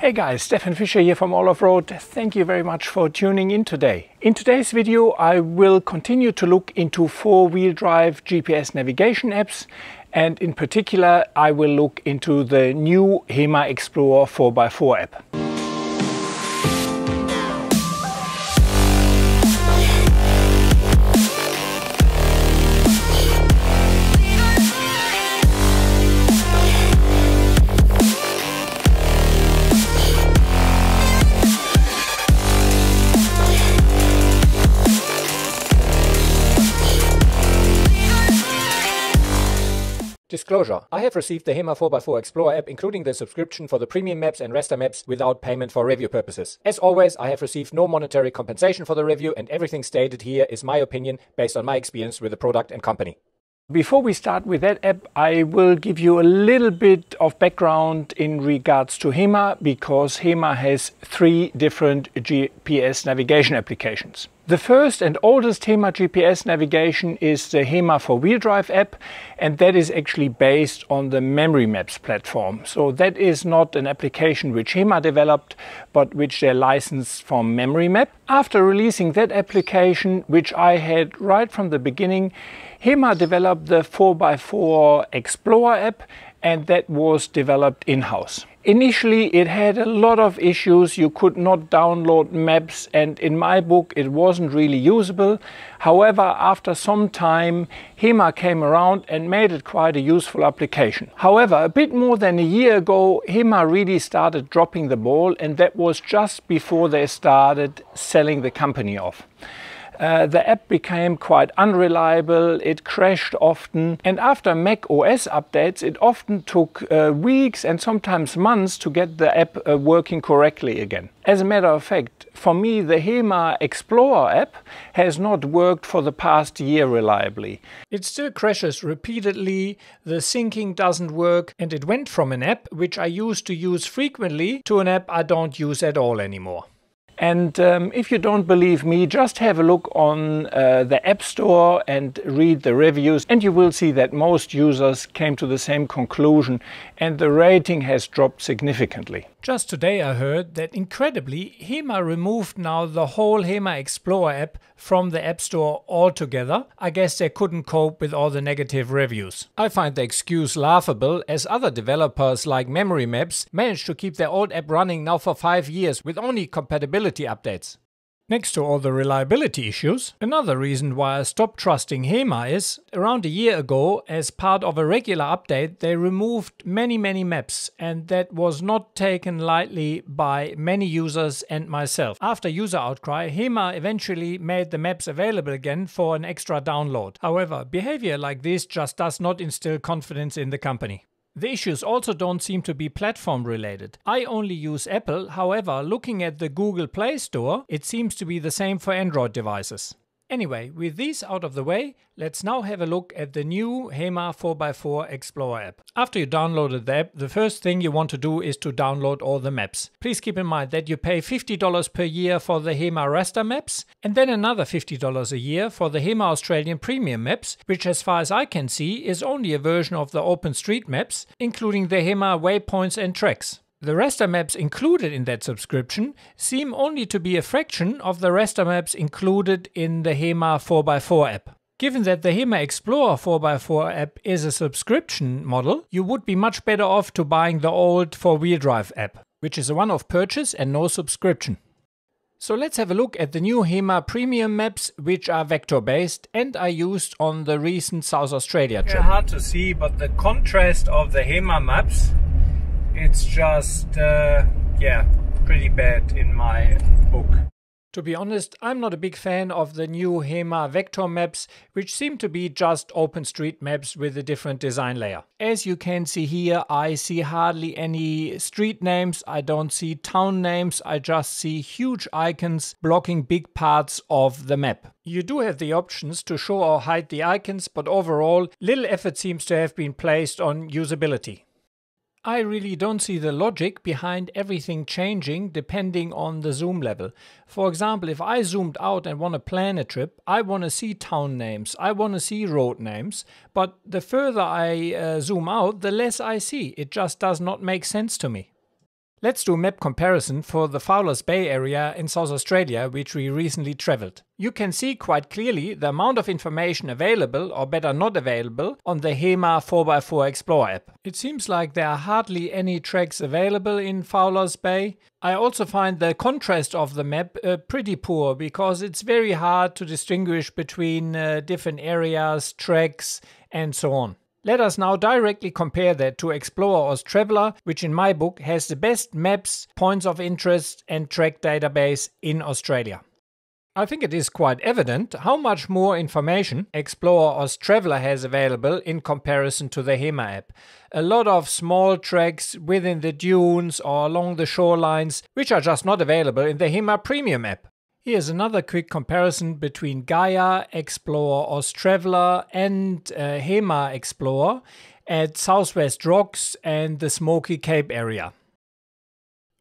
Hey guys, Stefan Fischer here from All Off Road. Thank you very much for tuning in today. In today's video, I will continue to look into four-wheel drive GPS navigation apps and in particular, I will look into the new HEMA Explorer 4x4 app. disclosure. I have received the HEMA 4x4 Explorer app, including the subscription for the premium maps and raster maps, without payment for review purposes. As always, I have received no monetary compensation for the review, and everything stated here is my opinion based on my experience with the product and company. Before we start with that app, I will give you a little bit of background in regards to HEMA because HEMA has three different GPS navigation applications. The first and oldest HEMA GPS navigation is the HEMA 4 wheel drive app, and that is actually based on the Memory Maps platform. So that is not an application which HEMA developed, but which they licensed from Memory Map. After releasing that application, which I had right from the beginning, HEMA developed the 4x4 Explorer app, and that was developed in-house. Initially, it had a lot of issues. You could not download maps, and in my book, it wasn't really usable. However, after some time, HEMA came around and made it quite a useful application. However, a bit more than a year ago, HEMA really started dropping the ball, and that was just before they started selling the company off. Uh, the app became quite unreliable, it crashed often, and after Mac OS updates, it often took uh, weeks and sometimes months to get the app uh, working correctly again. As a matter of fact, for me, the HEMA Explorer app has not worked for the past year reliably. It still crashes repeatedly, the syncing doesn't work, and it went from an app which I used to use frequently to an app I don't use at all anymore. And um, if you don't believe me, just have a look on uh, the App Store and read the reviews, and you will see that most users came to the same conclusion, and the rating has dropped significantly. Just today I heard that incredibly HEMA removed now the whole HEMA Explorer app from the App Store altogether. I guess they couldn't cope with all the negative reviews. I find the excuse laughable as other developers like Memory Maps managed to keep their old app running now for 5 years with only compatibility updates. Next to all the reliability issues, another reason why I stopped trusting HEMA is, around a year ago, as part of a regular update, they removed many many maps and that was not taken lightly by many users and myself. After user outcry, HEMA eventually made the maps available again for an extra download. However, behavior like this just does not instill confidence in the company. The issues also don't seem to be platform related. I only use Apple, however, looking at the Google Play Store, it seems to be the same for Android devices. Anyway, with these out of the way, let's now have a look at the new HEMA 4x4 Explorer app. After you downloaded the app, the first thing you want to do is to download all the maps. Please keep in mind that you pay $50 per year for the HEMA raster maps and then another $50 a year for the HEMA Australian Premium maps, which as far as I can see is only a version of the OpenStreetMaps, including the HEMA waypoints and tracks. The raster maps included in that subscription seem only to be a fraction of the raster maps included in the HEMA 4x4 app. Given that the HEMA Explorer 4x4 app is a subscription model, you would be much better off to buying the old four-wheel drive app, which is a one-off purchase and no subscription. So let's have a look at the new HEMA premium maps, which are vector-based and are used on the recent South Australia trip. They're hard to see, but the contrast of the HEMA maps it's just, uh, yeah, pretty bad in my book. To be honest, I'm not a big fan of the new HEMA vector maps, which seem to be just open street maps with a different design layer. As you can see here, I see hardly any street names, I don't see town names, I just see huge icons blocking big parts of the map. You do have the options to show or hide the icons, but overall, little effort seems to have been placed on usability. I really don't see the logic behind everything changing depending on the zoom level. For example, if I zoomed out and want to plan a trip, I want to see town names, I want to see road names, but the further I uh, zoom out, the less I see. It just does not make sense to me. Let's do a map comparison for the Fowlers Bay area in South Australia which we recently travelled. You can see quite clearly the amount of information available or better not available on the HEMA 4x4 Explorer app. It seems like there are hardly any tracks available in Fowlers Bay. I also find the contrast of the map uh, pretty poor because it's very hard to distinguish between uh, different areas, tracks and so on. Let us now directly compare that to Explorer or Traveler, which in my book has the best maps, points of interest and track database in Australia. I think it is quite evident how much more information Explorer or Traveler has available in comparison to the HEMA app. A lot of small tracks within the dunes or along the shorelines, which are just not available in the HEMA Premium app. Here's another quick comparison between Gaia Explorer OS and uh, HEMA Explorer at Southwest Rocks and the Smoky Cape area.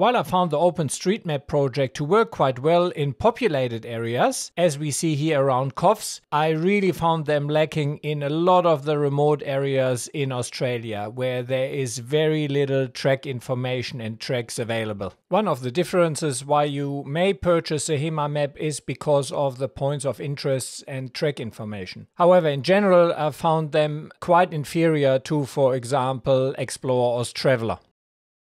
While I found the OpenStreetMap project to work quite well in populated areas, as we see here around Coffs, I really found them lacking in a lot of the remote areas in Australia where there is very little track information and tracks available. One of the differences why you may purchase a HEMA map is because of the points of interest and track information. However, in general, I found them quite inferior to, for example, Explorer or Traveller.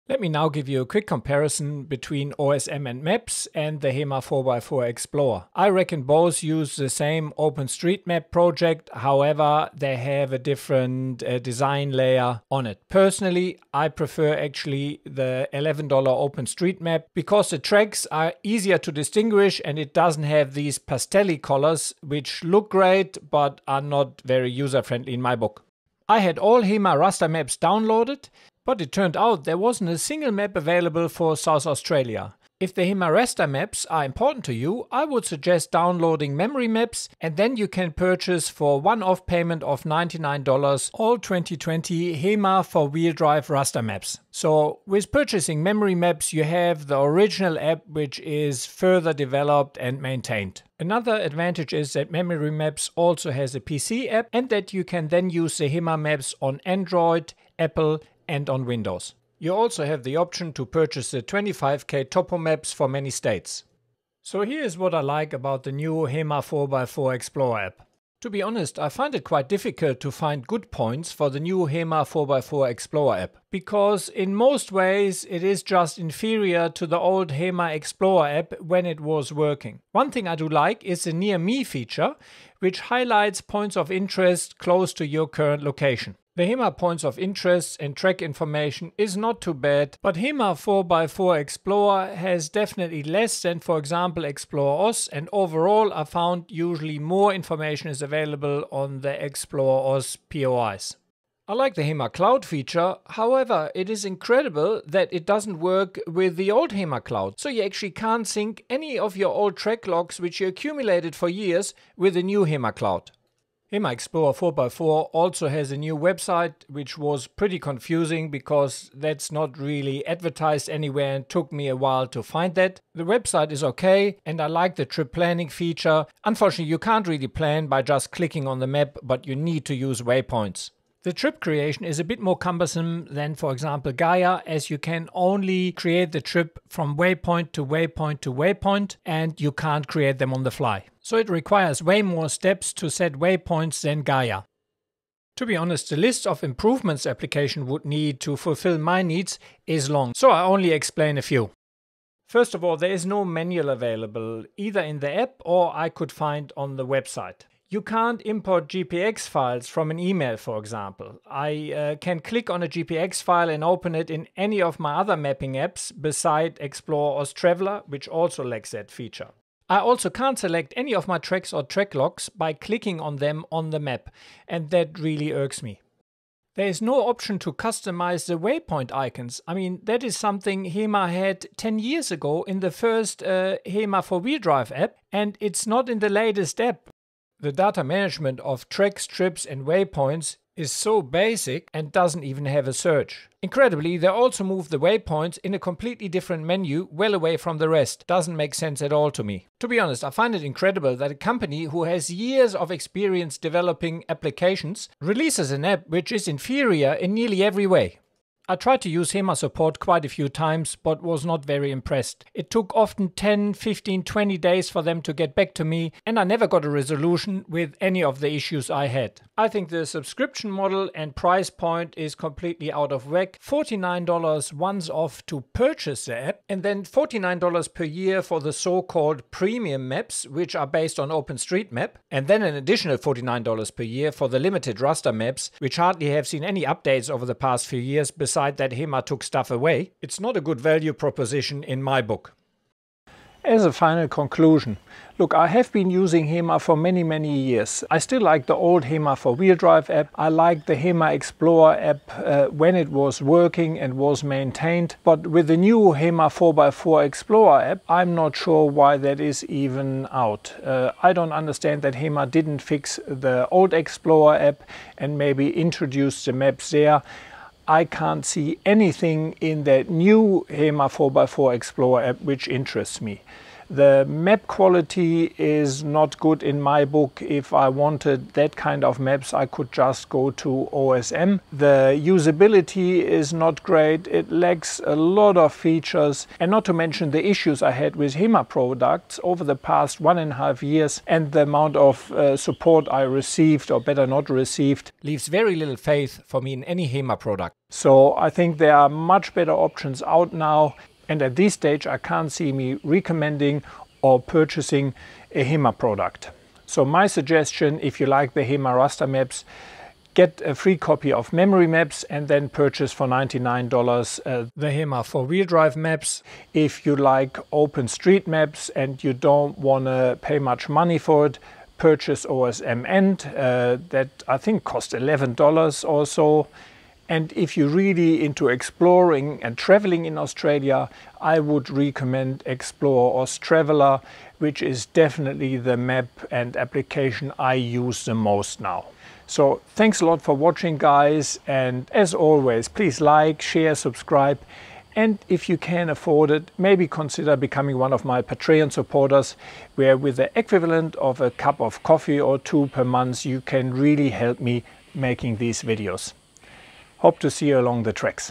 Let me now give you a quick comparison between OSM and Maps and the HEMA 4x4 Explorer. I reckon both use the same OpenStreetMap project, however they have a different uh, design layer on it. Personally, I prefer actually the $11 OpenStreetMap because the tracks are easier to distinguish and it doesn't have these pastelly colors which look great but are not very user friendly in my book. I had all HEMA raster maps downloaded but it turned out there wasn't a single map available for South Australia. If the Himaresta maps are important to you, I would suggest downloading memory maps and then you can purchase for one-off payment of $99 all 2020 HEMA for wheel drive raster maps. So with purchasing memory maps you have the original app which is further developed and maintained. Another advantage is that Memory Maps also has a PC app and that you can then use the HEMA maps on Android, Apple and on Windows. You also have the option to purchase the 25k topo maps for many states. So here is what I like about the new HEMA 4x4 Explorer app. To be honest, I find it quite difficult to find good points for the new HEMA 4x4 Explorer app, because in most ways it is just inferior to the old HEMA Explorer app when it was working. One thing I do like is the Near Me feature, which highlights points of interest close to your current location. The HEMA points of interest and track information is not too bad, but HEMA 4x4 Explorer has definitely less than for example Explorer OS and overall I found usually more information is available on the Explorer OS POIs. I like the HEMA Cloud feature, however it is incredible that it doesn't work with the old HEMA Cloud, so you actually can't sync any of your old track logs which you accumulated for years with the new HEMA Cloud. HEMA Explorer 4x4 also has a new website, which was pretty confusing because that's not really advertised anywhere and took me a while to find that. The website is okay and I like the trip planning feature. Unfortunately, you can't really plan by just clicking on the map, but you need to use waypoints. The trip creation is a bit more cumbersome than, for example, Gaia, as you can only create the trip from waypoint to waypoint to waypoint, and you can't create them on the fly. So it requires way more steps to set waypoints than Gaia. To be honest, the list of improvements application would need to fulfill my needs is long, so I only explain a few. First of all, there is no manual available, either in the app or I could find on the website. You can't import GPX files from an email, for example. I uh, can click on a GPX file and open it in any of my other mapping apps beside Explore or Traveler, which also lacks that feature. I also can't select any of my tracks or track logs by clicking on them on the map, and that really irks me. There is no option to customize the waypoint icons. I mean, that is something HEMA had 10 years ago in the first uh, HEMA for wheel drive app, and it's not in the latest app. The data management of tracks, trips and waypoints is so basic and doesn't even have a search. Incredibly, they also move the waypoints in a completely different menu, well away from the rest. Doesn't make sense at all to me. To be honest, I find it incredible that a company who has years of experience developing applications releases an app which is inferior in nearly every way. I tried to use HEMA support quite a few times, but was not very impressed. It took often 10, 15, 20 days for them to get back to me, and I never got a resolution with any of the issues I had. I think the subscription model and price point is completely out of whack. $49 once off to purchase the app, and then $49 per year for the so called premium maps, which are based on OpenStreetMap, and then an additional $49 per year for the limited raster maps, which hardly have seen any updates over the past few years besides decide that HEMA took stuff away, it's not a good value proposition in my book. As a final conclusion, look, I have been using HEMA for many, many years. I still like the old HEMA for wheel drive app. I like the HEMA Explorer app uh, when it was working and was maintained. But with the new HEMA 4x4 Explorer app, I'm not sure why that is even out. Uh, I don't understand that HEMA didn't fix the old Explorer app and maybe introduce the maps there. I can't see anything in that new HEMA 4x4 Explorer app which interests me. The map quality is not good in my book. If I wanted that kind of maps, I could just go to OSM. The usability is not great. It lacks a lot of features and not to mention the issues I had with HEMA products over the past one and a half years and the amount of uh, support I received or better not received. Leaves very little faith for me in any HEMA product. So I think there are much better options out now. And at this stage, I can't see me recommending or purchasing a HEMA product. So my suggestion, if you like the HEMA raster maps, get a free copy of Memory Maps and then purchase for $99 uh, the HEMA for wheel drive maps. If you like open street maps and you don't want to pay much money for it, purchase OSM End uh, that I think cost $11 or so. And if you're really into exploring and traveling in Australia, I would recommend Explore Austraveler, which is definitely the map and application I use the most now. So thanks a lot for watching guys and as always please like, share, subscribe and if you can afford it maybe consider becoming one of my Patreon supporters where with the equivalent of a cup of coffee or two per month you can really help me making these videos. Hope to see you along the tracks.